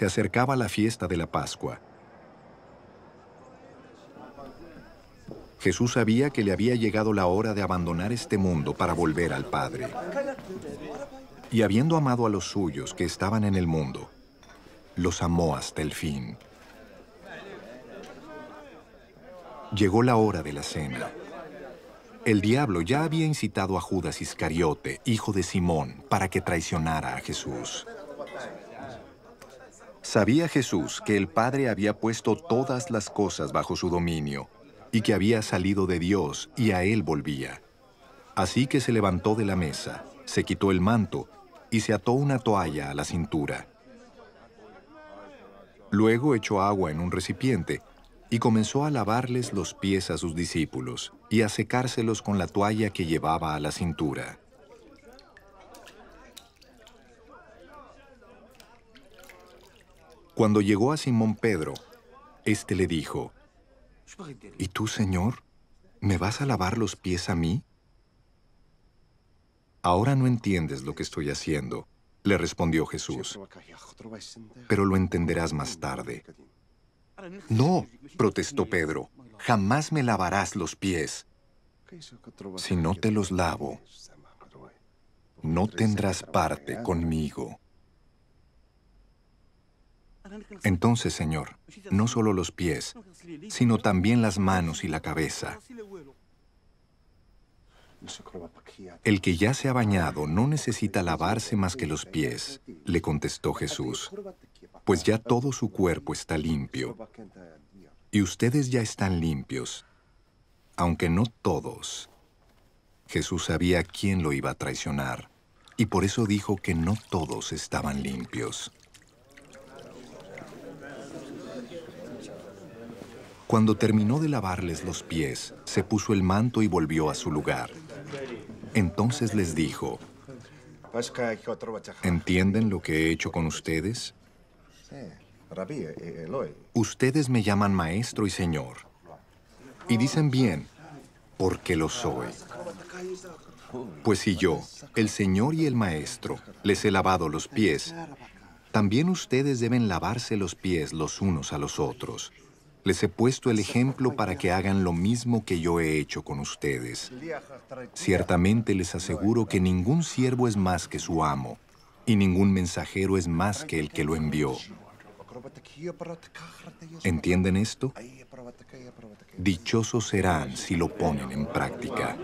se acercaba la fiesta de la Pascua. Jesús sabía que le había llegado la hora de abandonar este mundo para volver al Padre. Y habiendo amado a los suyos que estaban en el mundo, los amó hasta el fin. Llegó la hora de la cena. El diablo ya había incitado a Judas Iscariote, hijo de Simón, para que traicionara a Jesús. Sabía Jesús que el Padre había puesto todas las cosas bajo su dominio y que había salido de Dios y a Él volvía. Así que se levantó de la mesa, se quitó el manto y se ató una toalla a la cintura. Luego echó agua en un recipiente y comenzó a lavarles los pies a sus discípulos y a secárselos con la toalla que llevaba a la cintura. Cuando llegó a Simón Pedro, éste le dijo, ¿Y tú, Señor, me vas a lavar los pies a mí? Ahora no entiendes lo que estoy haciendo, le respondió Jesús, pero lo entenderás más tarde. No, protestó Pedro, jamás me lavarás los pies. Si no te los lavo, no tendrás parte conmigo. Entonces, Señor, no solo los pies, sino también las manos y la cabeza. El que ya se ha bañado no necesita lavarse más que los pies, le contestó Jesús, pues ya todo su cuerpo está limpio. Y ustedes ya están limpios, aunque no todos. Jesús sabía quién lo iba a traicionar, y por eso dijo que no todos estaban limpios. Cuando terminó de lavarles los pies, se puso el manto y volvió a su lugar. Entonces les dijo, ¿entienden lo que he hecho con ustedes? Ustedes me llaman maestro y señor. Y dicen bien, porque lo soy. Pues si yo, el señor y el maestro, les he lavado los pies, también ustedes deben lavarse los pies los unos a los otros. Les he puesto el ejemplo para que hagan lo mismo que yo he hecho con ustedes. Ciertamente les aseguro que ningún siervo es más que su amo, y ningún mensajero es más que el que lo envió. ¿Entienden esto? Dichosos serán si lo ponen en práctica.